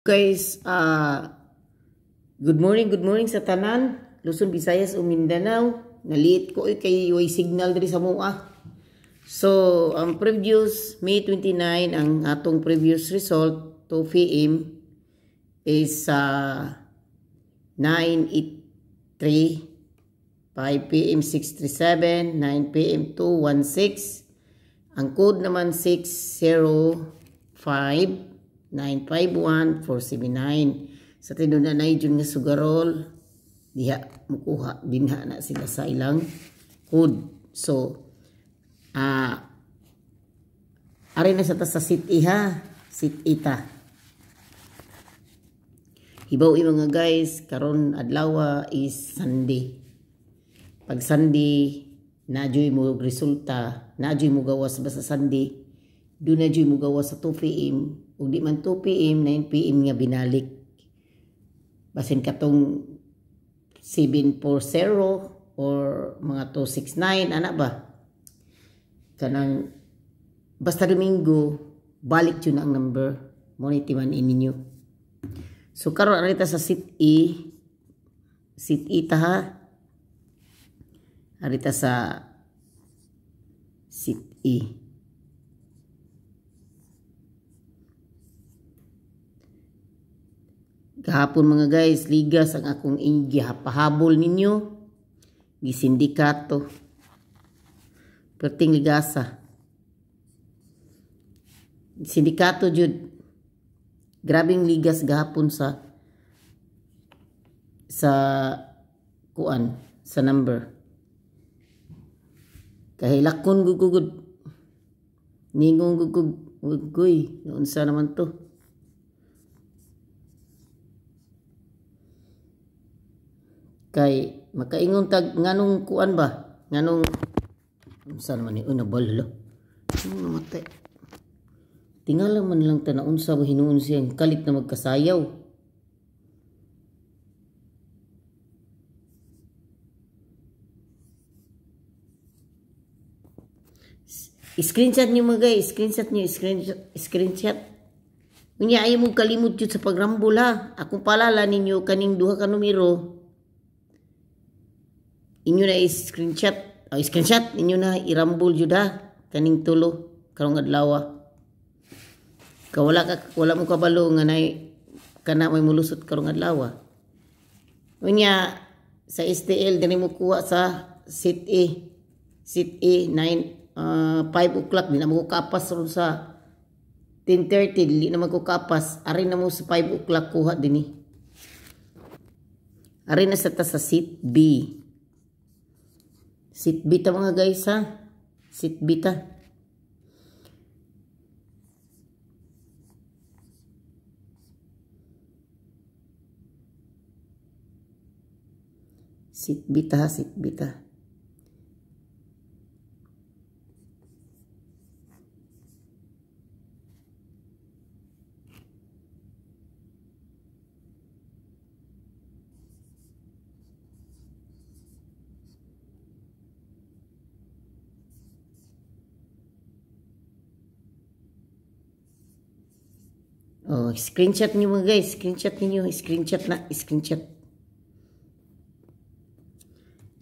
Guys, uh, good morning, good morning sa tanan. Luzon, Visayas, o Mindanao. Naliit ko eh, kay way signal diri sa mua. Ah. So, ang previous, May 29, ang atong previous result, 2 p.m. is uh, 983, 5 p.m. 637, 9 p.m. 216. Ang code naman 605. 951-479. Sa tinuna na yun nga sugarol, diha mukuha, dinha na sila sa ilang code. So, ah, uh, ari na sa ta sa sit-i ha, sit-ita. Hibaw mga guys, karon adlawa is Sunday. Pag Sunday, najoy mo resulta, najoy mo gawas ba sa Sunday, do najoy mo gawas sa 2 p.m., Ug di man 2 PM, 9 PM nga binalik. Basin katong 740 or mga 269, ana ba? Kanang basta Domingo, balik yun ang number. Muna itiman ininyo. So, karon na sa sit E. Sit E ta ha. Arita sa sit E. Gahapon mga guys, ligas ang akong igihapahabol ninyo. Gisindikato. Perting ligasa. Sindikato jud. Grabing ligas gahapon sa sa kuan sa number. Kahilakon gugugud. Ningong gugugud. Uy, noon sa naman to. kay makaingon tag nganong kuan ba nganong unsa naman ni una balo namatay tingala man lang tanaon sa hinuon siya kalit na magkasayaw Screenshot niyo mga guys, screenshot niyo, screenshot, screenshot. Unya ay mo kalimot jud sa pagrambo la. Akong palala ninyo kaning duha ka numero inyo na i-screenshot o oh, screenshot inyo na irambol juda ah. kaning tulo karong adlaw ah. kawala ka wala mo kabalo nga nay kana may mulusot karong adlaw ah. unya sa STL dili mo kuha sa sit A sit A 9 uh, 5 o'clock di na mo kapas sa 10.30 dili na magkukapas ari na mo sa 5 o'clock kuha dinhi ari na sa ta sa sit B Sitbita mga guys ha. Sitbita. Sitbita ha, sitbita. Oh, screenshot niyo mga guys. Screenshot niyo, screenshot na, screenshot.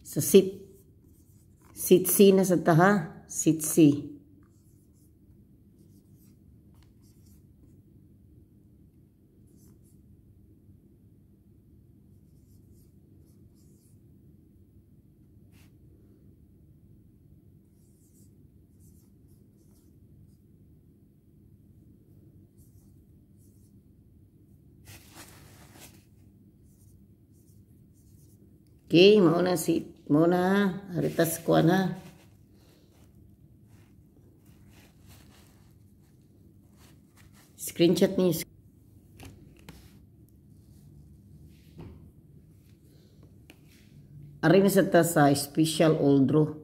Sa so, sit. C na sa taha. Sit C. Okay, mauna si muna haritas ko na. Screenshot ni Ari sa ta sa special old draw.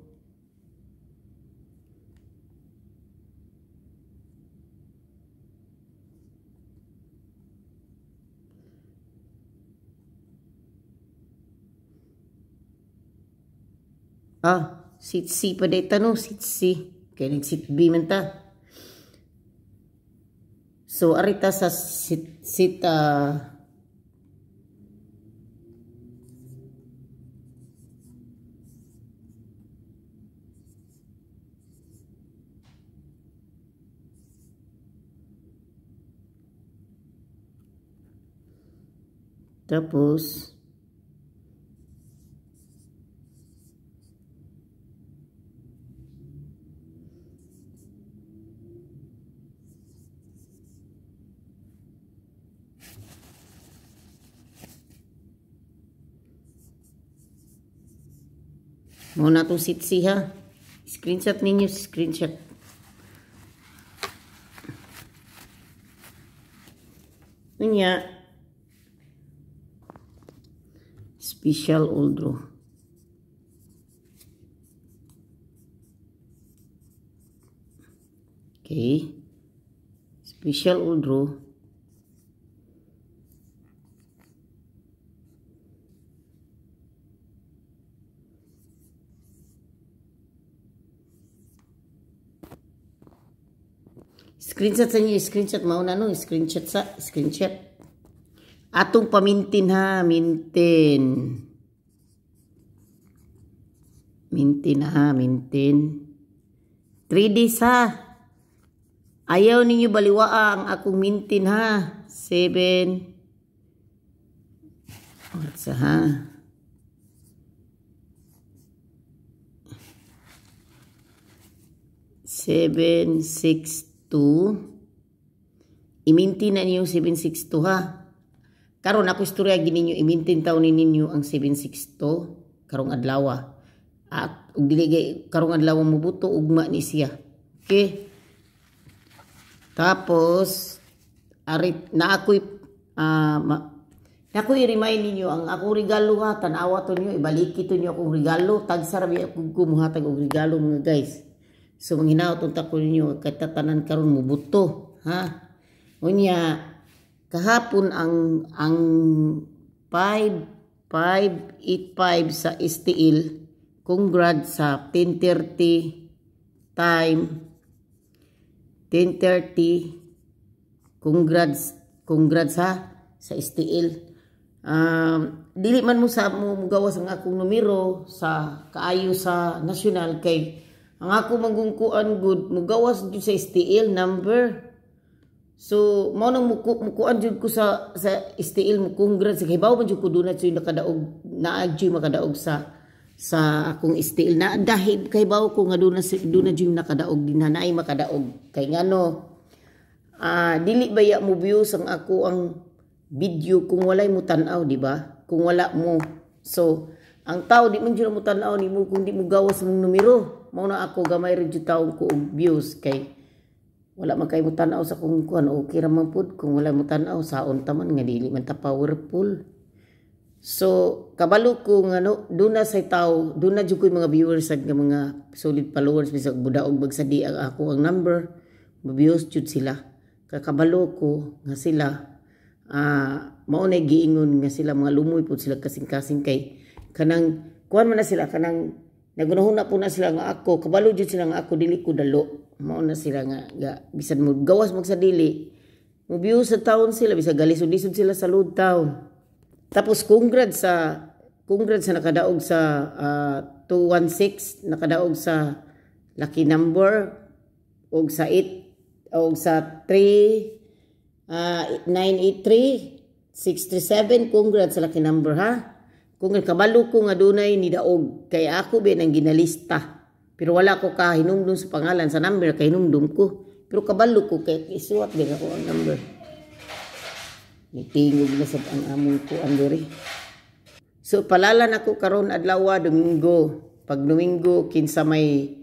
Ah, seat C pa day tanong, seat C. Kaya ni seat B man ta. So, arita sa seat, seat, uh, ah, Tapos, Muna itong sitsi ha. Screenshot ninyo, screenshot. Unya. Special old oke Special old Screenshot sa inyo. Screenshot. Mauna no. Screenshot sa. Screenshot. Atong pamintin ha. Mintin. Mintin ha. Mintin. 3 d sa. Ayaw ninyo baliwa ang akong mintin ha. 7. What's ha? Seven, six, i-maintain na ninyo 762 ha. Karon ako istorya gininyo i-maintain taw ninyo ang 762 karong adlaw. At ug dili karong adlaw mo buto ugma ni siya. Okay? Tapos ari na ako uh, ah, ma, remind ninyo ang ako regalo ha tanawa to niyo ibalik to niyo akong regalo tagsarabi ako kumuhatag og regalo mga guys. So manghinaot unta ko ninyo kay karon mo buto, ha? Unya kahapon ang ang 5585 sa STL congrats sa 10:30 time 10:30 congrats congrats ha sa STL um, dili man mo sa mo gawas ang akong numero sa kaayo sa national kay ang ako magungkuan good mugawas jud sa STL number. So mo nang muku, mukuan jud ko sa sa STL mo congrats kay bawo man jud ko dunat so nakadaog naa jud makadaog sa sa akong STL na dahil kay bawo ko nga dunat dunat jud nakadaog din naay makadaog kay ngano ah uh, dili baya mo views ang ako ang video kung wala mo tan-aw di ba kung wala mo so ang tao di man jud mo tan-aw mo kung di mo gawas mong numero mao na ako gamay ra jud taon ko og views kay wala man kay tan-aw sa kung kuan okay ra man pud kung wala mo tan-aw saon ta man nga dili man ta powerful So, kabalo ko nga no, doon na sa tao, doon na jud mga viewers at nga mga solid followers bisag budaog bagsadi ang ako ang number, views jud sila. Kakabalo ko nga sila ah uh, mao na giingon nga sila mga lumoy pud sila kasing-kasing kay kanang kuan man na sila kanang nagunahuna po na sila nga ako kabalo jud sila nga ako dili ko dalo mao na sila nga ga bisan mo gawas mag sa dili mubiyo sa town sila Bisa galisod-lisod sila sa Lod town tapos congrats sa congrats sa nakadaog sa uh, ah, 216 nakadaog sa lucky number og sa 8 og sa 3 uh, 983 637 congrats sa lucky number ha kung kabalo ko nga dunay ni daog kay ako ba nang ginalista. Pero wala ko ka sa pangalan sa number kay hinumdum ko. Pero kabalo ko kay isuot din ako ang number. Nitingog na sa ang among ko ang So palalan ako karon adlaw Domingo. Pag Domingo kinsa may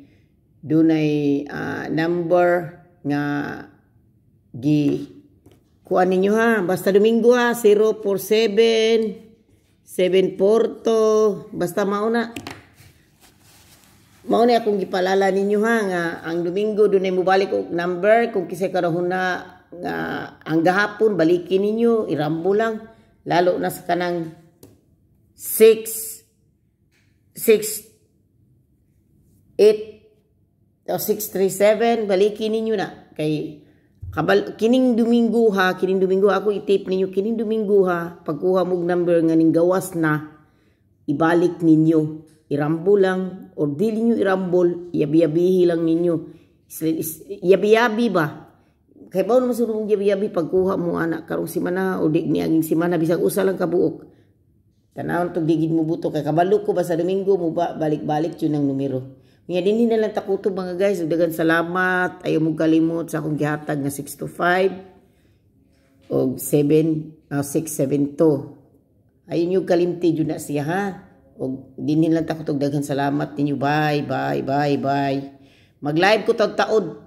dunay uh, number nga gi Kuha ninyo ha basta Domingo ha 047 7 porto basta mauna mauna ni akong gipalala ninyo ha nga ang Domingo dunay mo balik og number kung kisay karon na nga ang gahapon balikin ninyo irambo lang lalo na sa kanang 6 6 8 637 balikin ninyo na kay Kabal, kining Domingo ha, kining Domingo ako i-tape ninyo, kining Domingo ha, pagkuha mong number nga ning gawas na, ibalik ninyo. Irambo lang, or dili niyo irambol, yabi-yabihi lang ninyo. yabi ba? Kay bawon mo sunod mong yabi pagkuha mo anak, karong simana, o di niaging simana, bisag usa lang kabuok. Tanawon tog digid mo buto, kay kabalo ko ba sa Domingo mo ba, balik-balik yun ang numero. Nga din na lang takuto mga guys. Dagan salamat. Ayaw mo kalimot sa akong gihatag nga 6 to 5 o 7 uh, 672. Ayaw nyo kalimti yun na siya ha. O din nila takutog dagan salamat ninyo. Bye, bye, bye, bye. Mag-live ko tagtaod.